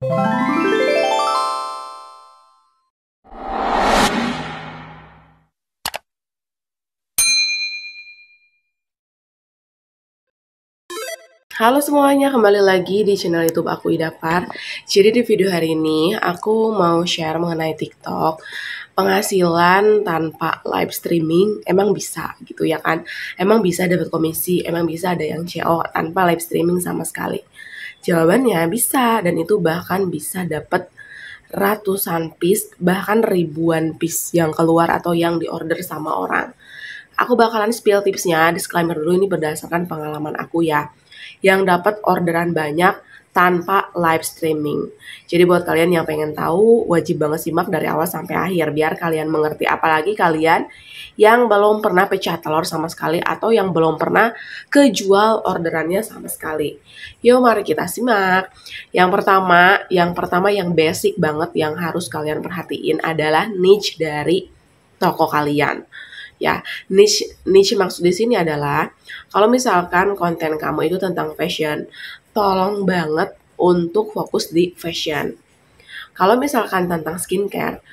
Halo semuanya, kembali lagi di channel YouTube aku Ida Idapar. Jadi di video hari ini aku mau share mengenai TikTok. Penghasilan tanpa live streaming emang bisa gitu ya kan? Emang bisa dapat komisi, emang bisa ada yang CO tanpa live streaming sama sekali. Jawabannya bisa dan itu bahkan bisa dapat ratusan piece bahkan ribuan piece yang keluar atau yang diorder sama orang. Aku bakalan spill tipsnya, disclaimer dulu ini berdasarkan pengalaman aku ya. Yang dapat orderan banyak tanpa live streaming. Jadi buat kalian yang pengen tahu, wajib banget simak dari awal sampai akhir biar kalian mengerti. Apalagi kalian yang belum pernah pecah telur sama sekali atau yang belum pernah kejual orderannya sama sekali. Yuk mari kita simak. Yang pertama, yang pertama yang basic banget yang harus kalian perhatiin adalah niche dari toko kalian ya niche niche maksud di sini adalah kalau misalkan konten kamu itu tentang fashion tolong banget untuk fokus di fashion kalau misalkan tentang skincare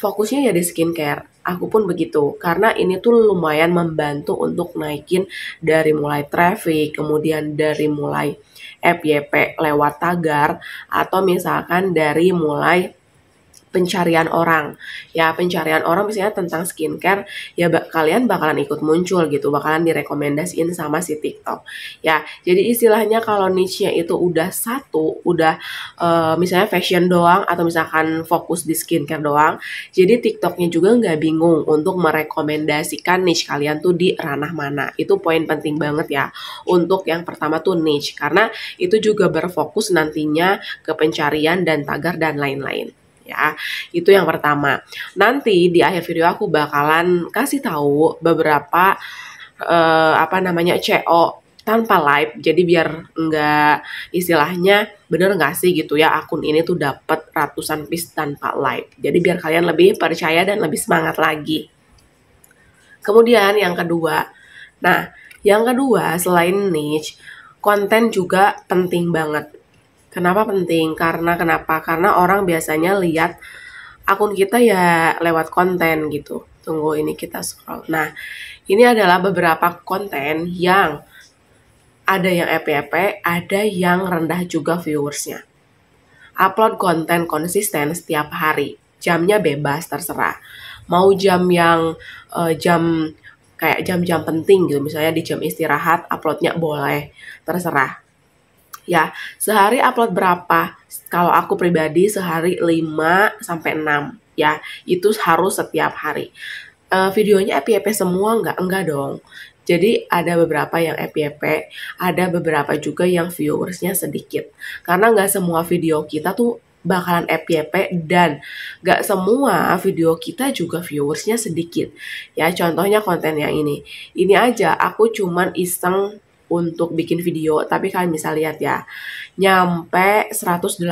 fokusnya ya di skincare aku pun begitu karena ini tuh lumayan membantu untuk naikin dari mulai traffic kemudian dari mulai FYP lewat tagar atau misalkan dari mulai pencarian orang ya pencarian orang misalnya tentang skincare ya ba kalian bakalan ikut muncul gitu bakalan direkomendasiin sama si TikTok ya jadi istilahnya kalau niche-nya itu udah satu udah uh, misalnya fashion doang atau misalkan fokus di skincare doang jadi TikToknya juga nggak bingung untuk merekomendasikan niche kalian tuh di ranah mana itu poin penting banget ya untuk yang pertama tuh niche karena itu juga berfokus nantinya ke pencarian dan tagar dan lain-lain ya. Itu yang pertama. Nanti di akhir video aku bakalan kasih tahu beberapa uh, apa namanya CO tanpa live jadi biar enggak istilahnya bener nggak sih gitu ya akun ini tuh dapat ratusan piece tanpa live jadi biar kalian lebih percaya dan lebih semangat lagi kemudian yang kedua nah yang kedua selain niche konten juga penting banget Kenapa penting? Karena kenapa? Karena orang biasanya lihat akun kita ya lewat konten gitu. Tunggu ini kita scroll. Nah, ini adalah beberapa konten yang ada yang EPP, ada yang rendah juga viewersnya. Upload konten konsisten setiap hari. Jamnya bebas, terserah. Mau jam yang uh, jam kayak jam-jam penting gitu, misalnya di jam istirahat uploadnya boleh, terserah ya. Sehari upload berapa? Kalau aku pribadi sehari 5 sampai 6 ya. Itu harus setiap hari. Uh, videonya FYP semua nggak? Enggak dong. Jadi ada beberapa yang FYP, ada beberapa juga yang viewersnya sedikit. Karena nggak semua video kita tuh bakalan FYP dan nggak semua video kita juga viewersnya sedikit. Ya contohnya konten yang ini. Ini aja aku cuman iseng untuk bikin video tapi kalian bisa lihat ya nyampe 184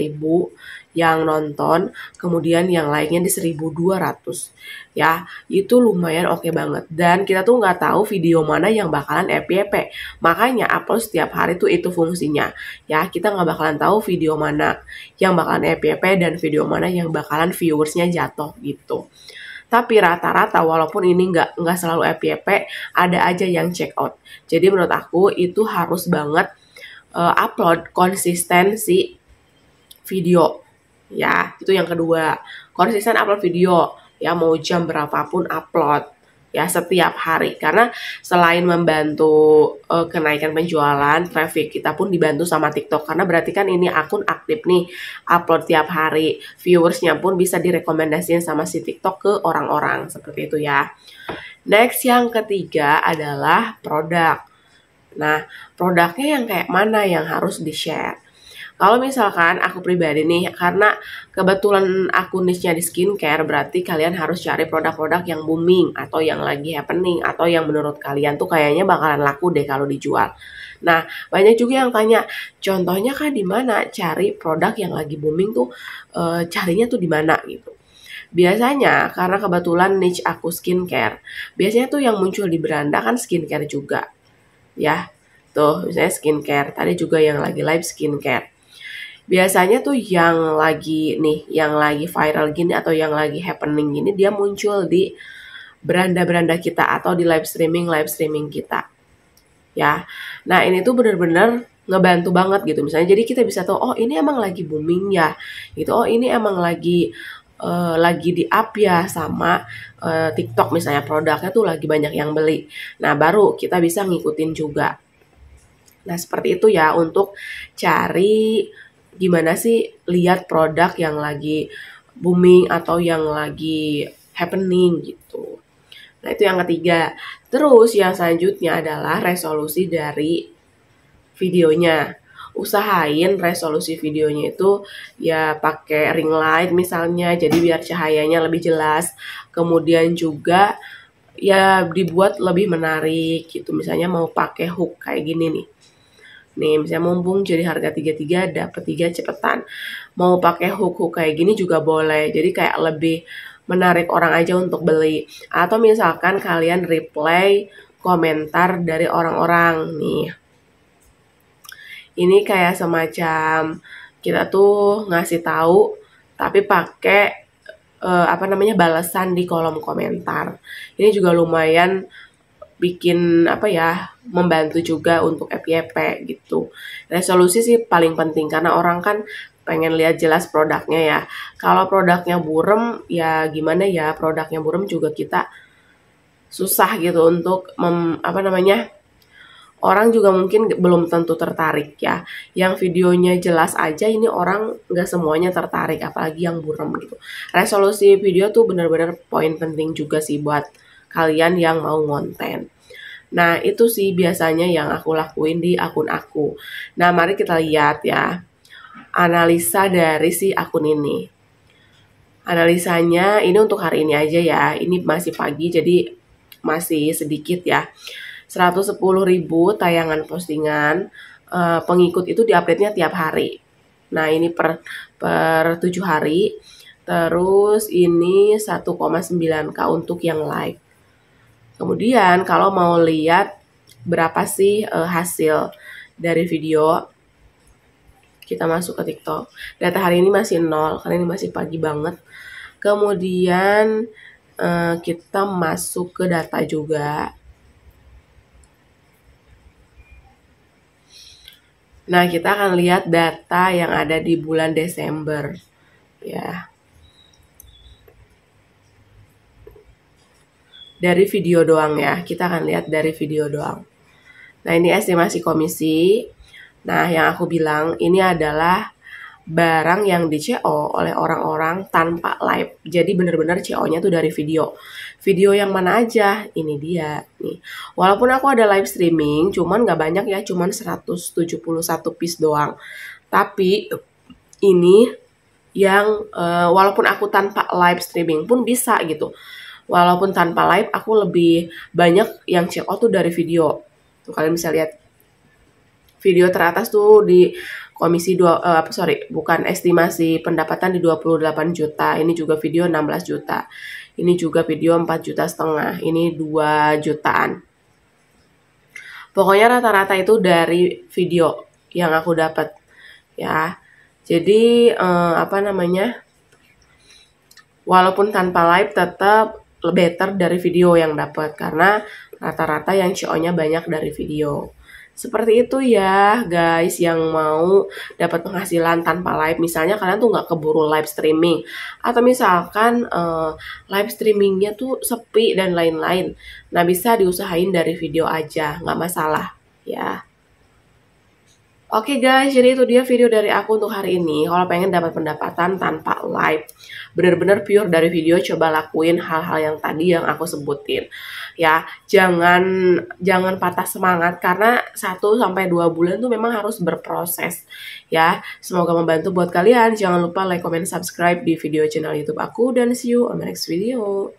ribu yang nonton kemudian yang lainnya di 1200 ya itu lumayan oke okay banget dan kita tuh nggak tahu video mana yang bakalan FYP makanya upload setiap hari tuh itu fungsinya ya kita nggak bakalan tahu video mana yang bakalan FYP dan video mana yang bakalan viewersnya jatuh gitu tapi rata-rata walaupun ini nggak nggak selalu FYP, ada aja yang check out. Jadi menurut aku itu harus banget uh, upload konsistensi video. Ya, itu yang kedua. Konsisten upload video. Ya mau jam berapapun upload ya setiap hari karena selain membantu uh, kenaikan penjualan traffic kita pun dibantu sama TikTok karena berarti kan ini akun aktif nih upload tiap hari viewersnya pun bisa direkomendasikan sama si TikTok ke orang-orang seperti itu ya next yang ketiga adalah produk nah produknya yang kayak mana yang harus di share kalau misalkan aku pribadi nih, karena kebetulan aku niche-nya di skincare, berarti kalian harus cari produk-produk yang booming atau yang lagi happening atau yang menurut kalian tuh kayaknya bakalan laku deh kalau dijual. Nah, banyak juga yang tanya, contohnya kan di mana cari produk yang lagi booming tuh e, carinya tuh di mana gitu. Biasanya karena kebetulan niche aku skincare, biasanya tuh yang muncul di beranda kan skincare juga. Ya, tuh misalnya skincare, tadi juga yang lagi live skincare biasanya tuh yang lagi nih, yang lagi viral gini atau yang lagi happening gini dia muncul di beranda-beranda kita atau di live streaming live streaming kita. Ya. Nah, ini tuh bener-bener ngebantu banget gitu. Misalnya jadi kita bisa tahu oh ini emang lagi booming ya. Gitu. Oh, ini emang lagi uh, lagi di up ya sama uh, TikTok misalnya produknya tuh lagi banyak yang beli. Nah, baru kita bisa ngikutin juga. Nah, seperti itu ya untuk cari gimana sih lihat produk yang lagi booming atau yang lagi happening gitu. Nah, itu yang ketiga. Terus yang selanjutnya adalah resolusi dari videonya. Usahain resolusi videonya itu ya pakai ring light misalnya, jadi biar cahayanya lebih jelas. Kemudian juga ya dibuat lebih menarik gitu. Misalnya mau pakai hook kayak gini nih nih misalnya mumpung jadi harga 33 dapat 3 cepetan mau pakai hook-hook kayak gini juga boleh jadi kayak lebih menarik orang aja untuk beli atau misalkan kalian reply komentar dari orang-orang nih ini kayak semacam kita tuh ngasih tahu tapi pakai uh, apa namanya balasan di kolom komentar ini juga lumayan bikin apa ya membantu juga untuk FYP gitu resolusi sih paling penting karena orang kan pengen lihat jelas produknya ya kalau produknya burem ya gimana ya produknya burem juga kita susah gitu untuk mem, apa namanya orang juga mungkin belum tentu tertarik ya. Yang videonya jelas aja ini orang nggak semuanya tertarik, apalagi yang burem gitu. Resolusi video tuh bener-bener poin penting juga sih buat kalian yang mau ngonten. Nah, itu sih biasanya yang aku lakuin di akun aku. Nah, mari kita lihat ya analisa dari si akun ini. Analisanya ini untuk hari ini aja ya. Ini masih pagi jadi masih sedikit ya. 110 ribu tayangan postingan eh, pengikut itu diupdate-nya tiap hari. Nah, ini per per 7 hari. Terus ini 1,9k untuk yang live. Kemudian kalau mau lihat berapa sih uh, hasil dari video kita masuk ke TikTok. Data hari ini masih nol karena ini masih pagi banget. Kemudian uh, kita masuk ke data juga. Nah, kita akan lihat data yang ada di bulan Desember. Ya. dari video doang ya. Kita akan lihat dari video doang. Nah, ini estimasi komisi. Nah, yang aku bilang ini adalah barang yang di CO oleh orang-orang tanpa live. Jadi benar-benar CO-nya tuh dari video. Video yang mana aja? Ini dia. Nih. Walaupun aku ada live streaming, cuman nggak banyak ya, cuman 171 piece doang. Tapi ini yang uh, walaupun aku tanpa live streaming pun bisa gitu walaupun tanpa live aku lebih banyak yang check out tuh dari video tuh kalian bisa lihat video teratas tuh di komisi dua uh, sorry bukan estimasi pendapatan di 28 juta ini juga video 16 juta ini juga video 4 juta setengah ini 2 jutaan pokoknya rata-rata itu dari video yang aku dapat ya jadi uh, apa namanya walaupun tanpa live tetap better dari video yang dapat karena rata-rata yang CO-nya banyak dari video. Seperti itu ya guys yang mau dapat penghasilan tanpa live. Misalnya kalian tuh nggak keburu live streaming. Atau misalkan uh, live streamingnya tuh sepi dan lain-lain. Nah bisa diusahain dari video aja, nggak masalah ya. Oke okay guys, jadi itu dia video dari aku untuk hari ini. Kalau pengen dapat pendapatan tanpa live, bener-bener pure dari video coba lakuin hal-hal yang tadi yang aku sebutin. Ya, jangan jangan patah semangat karena 1 sampai 2 bulan tuh memang harus berproses. Ya, semoga membantu buat kalian. Jangan lupa like, comment, subscribe di video channel YouTube aku dan see you on my next video.